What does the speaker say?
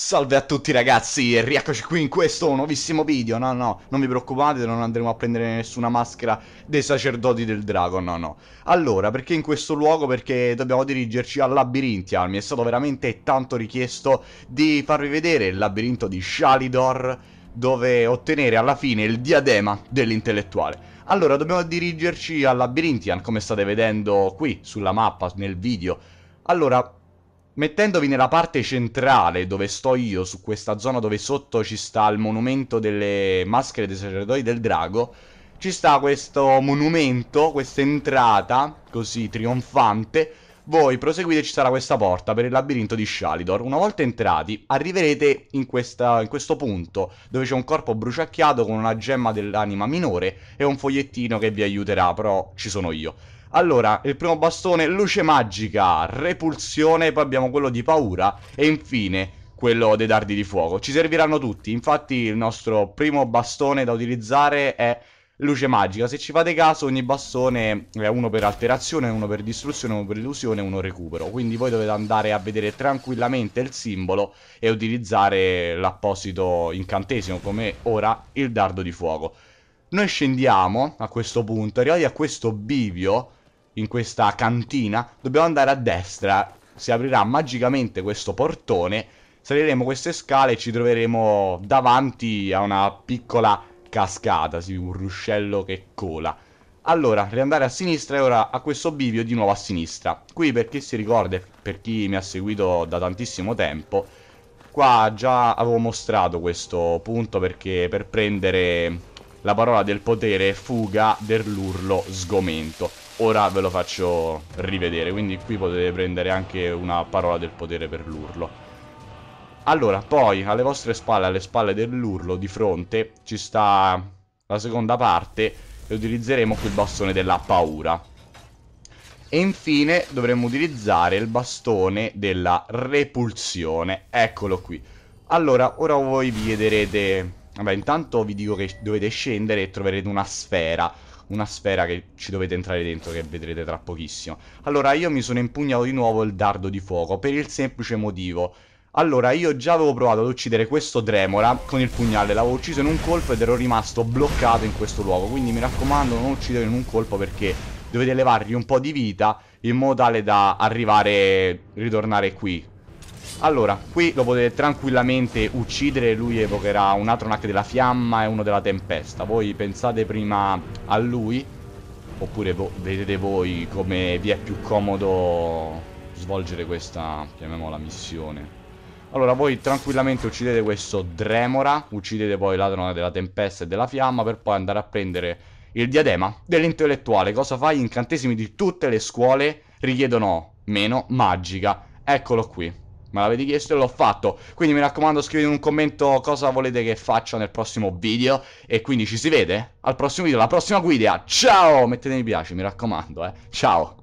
Salve a tutti ragazzi e riaccoci qui in questo nuovissimo video No no, non vi preoccupate, non andremo a prendere nessuna maschera dei sacerdoti del drago, no no Allora, perché in questo luogo? Perché dobbiamo dirigerci al labirintial Mi è stato veramente tanto richiesto di farvi vedere il labirinto di Shalidor Dove ottenere alla fine il diadema dell'intellettuale Allora, dobbiamo dirigerci al labirintial, come state vedendo qui sulla mappa, nel video Allora, mettendovi nella parte centrale dove sto io, su questa zona dove sotto ci sta il monumento delle maschere dei sacerdoti del drago, ci sta questo monumento, questa entrata così trionfante. Voi proseguite, ci sarà questa porta per il labirinto di Shalidor. Una volta entrati, arriverete in, questa, in questo punto dove c'è un corpo bruciacchiato con una gemma dell'anima minore e un fogliettino che vi aiuterà, però ci sono io. Allora, il primo bastone, luce magica, repulsione, poi abbiamo quello di paura e infine quello dei dardi di fuoco. Ci serviranno tutti, infatti il nostro primo bastone da utilizzare è luce magica. Se ci fate caso, ogni bastone è uno per alterazione, uno per distruzione, uno per illusione, uno recupero. Quindi voi dovete andare a vedere tranquillamente il simbolo e utilizzare l'apposito incantesimo, come ora il dardo di fuoco. Noi scendiamo a questo punto, arrivati a questo bivio, in questa cantina, dobbiamo andare a destra, si aprirà magicamente questo portone, saliremo queste scale e ci troveremo davanti a una piccola cascata, sì, un ruscello che cola. Allora, riandare a sinistra e ora a questo bivio di nuovo a sinistra. Qui per chi si ricorda e per chi mi ha seguito da tantissimo tempo, qua già avevo mostrato questo punto perché per prendere la parola del potere è fuga dell'urlo sgomento. Ora ve lo faccio rivedere, quindi qui potete prendere anche una parola del potere per l'urlo. Allora, poi alle vostre spalle, alle spalle dell'urlo, di fronte, ci sta la seconda parte e utilizzeremo qui il bastone della paura. E infine dovremmo utilizzare il bastone della repulsione, eccolo qui. Allora, ora voi vi chiederete Vabbè, intanto vi dico che dovete scendere e troverete una sfera. Una sfera che ci dovete entrare dentro, che vedrete tra pochissimo. Allora, io mi sono impugnato di nuovo il dardo di fuoco, per il semplice motivo. Allora, io già avevo provato ad uccidere questo Dremora con il pugnale, l'avevo ucciso in un colpo ed ero rimasto bloccato in questo luogo. Quindi mi raccomando, non uccidere in un colpo perché dovete levargli un po' di vita in modo tale da arrivare, ritornare qui, allora, qui lo potete tranquillamente uccidere, lui evocherà un Atronach della fiamma e uno della tempesta. Voi pensate prima a lui, oppure vo vedete voi come vi è più comodo svolgere questa, chiamiamola, missione. Allora, voi tranquillamente uccidete questo Dremora, uccidete poi l'Atronach della tempesta e della fiamma, per poi andare a prendere il diadema dell'intellettuale. Cosa fa? Gli incantesimi di tutte le scuole richiedono meno magica. Eccolo qui. Me l'avete chiesto e l'ho fatto. Quindi mi raccomando scrivete in un commento cosa volete che faccia nel prossimo video. E quindi ci si vede al prossimo video, alla prossima guida. Ciao! Mettete mi piace, mi raccomando, eh. Ciao!